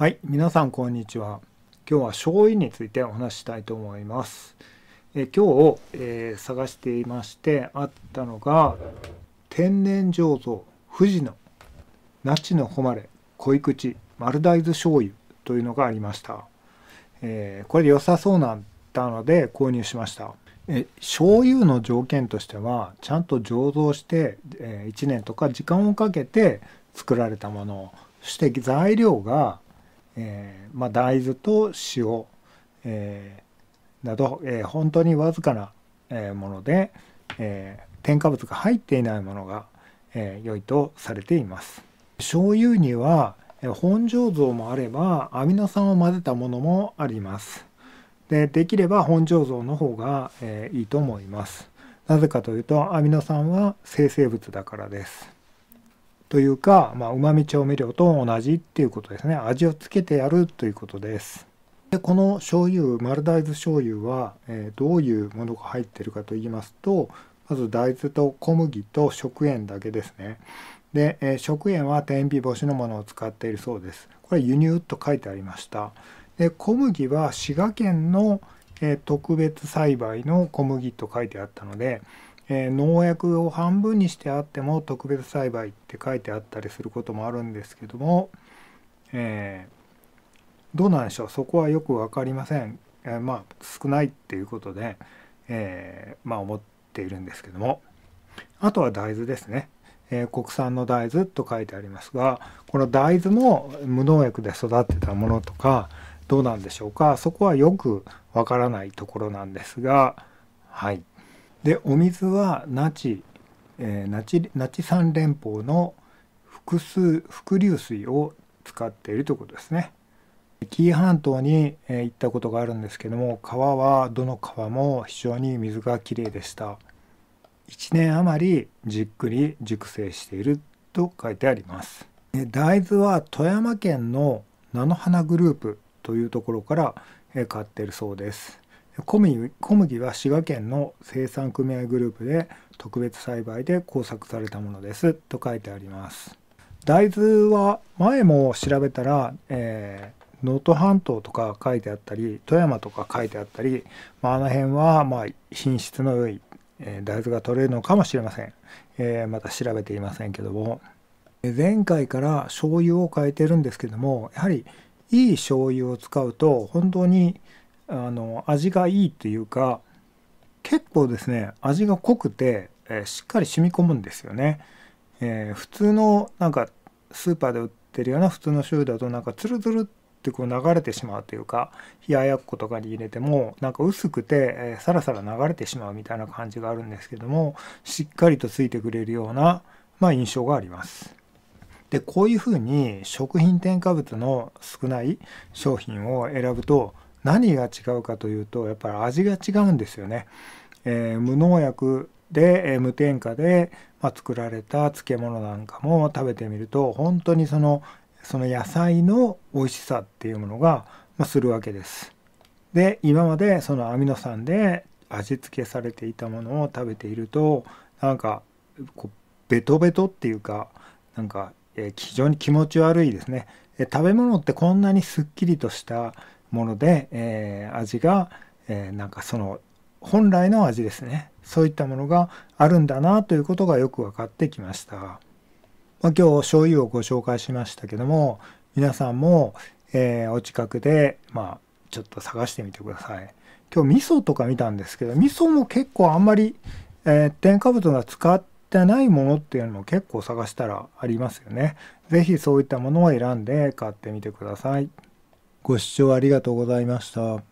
はい、皆さんこんにちは。今日は醤油についてお話したいと思います。え今日、えー、探していましてあったのが天然醸造富士の那智の誉れ濃口丸大豆醤油というのがありました。えー、これ良さそうなったので購入しました。え醤油の条件としてはちゃんと醸造して、えー、1年とか時間をかけて作られたものそして材料がえー、まあ、大豆と塩、えー、など、えー、本当にわずかな、えもので、え添加物が入っていないものが、え良いとされています。醤油にはえ本醸造もあればアミノ酸を混ぜたものもあります。でできれば本醸造の方が、えいいと思います。なぜかというとアミノ酸は生成物だからです。というか、まあ、旨味調味料と同じっていうことですね。味をつけてやるということです。でこの醤油、丸大豆醤油は、えー、どういうものが入ってるかと言いますと、まず大豆と小麦と食塩だけですね。で、えー、食塩は天日干しのものを使っているそうです。これ輸入と書いてありました。で、小麦は滋賀県の、えー、特別栽培の小麦と書いてあったので、えー、農薬を半分にしてあっても特別栽培って書いてあったりすることもあるんですけども、えー、どうなんでしょうそこはよく分かりません、えー、まあ少ないっていうことで、えまあ思っているんですけどもあとは大豆ですね、え国産の大豆と書いてありますがこの大豆も無農薬で育てたものとかどうなんでしょうかそこはよくわからないところなんですがはい。でお水は那智、えー、連峰の複数伏流水を使っているということですね。紀伊半島に、えー、行ったことがあるんですけども川はどの川も非常に水がきれいでした1年余りじっくり熟成していると書いてあります大豆は富山県の菜の花グループというところから買っているそうです小麦小麦は滋賀県の生産組合グループで特別栽培で工作されたものですと書いてあります大豆は前も調べたら、えー、能登半島とか書いてあったり富山とか書いてあったり、まあ、あの辺はまあ品質の良い、えー、大豆が取れるのかもしれません、えー、また調べていませんけども前回から醤油を変えてるんですけどもやはりいい醤油を使うと本当にあの味がいいっていうか結構ですね味が濃くて、えー、しっかり染み込むんですよね、えー、普通のなんかスーパーで売ってるような普通の醤油だとなんかツルツルってこう流れてしまうというか冷ややっことかに入れてもなんか薄くて、えー、サラサラ流れてしまうみたいな感じがあるんですけどもしっかりとついてくれるような、まあ、印象があります。でこういうふうに食品添加物の少ない商品を選ぶと何が違うかというとやっぱり味が違うんですよね。えー、無農薬で、えー、無添加で、まあ、作られた漬物なんかも食べてみると本当にそのその野菜の美味しさっていうものが、まあ、するわけです。で今までそのアミノ酸で味付けされていたものを食べているとなんかこうベトベトっていうかなんか、えー、非常に気持ち悪いですね。食べ物ってこんなにすっきりとしたもので、えー、味が、えー、なんかその本来の味ですねそういったものがあるんだなということがよく分かってきました、まあ、今日醤油をご紹介しましたけども皆さんも、えー、お近くでまあちょっと探してみてください今日味噌とか見たんですけど味噌も結構あんまり、えー、添加物が使ってないものっていうのも結構探したらありますよね是非そういったものを選んで買ってみてください。ご視聴ありがとうございました。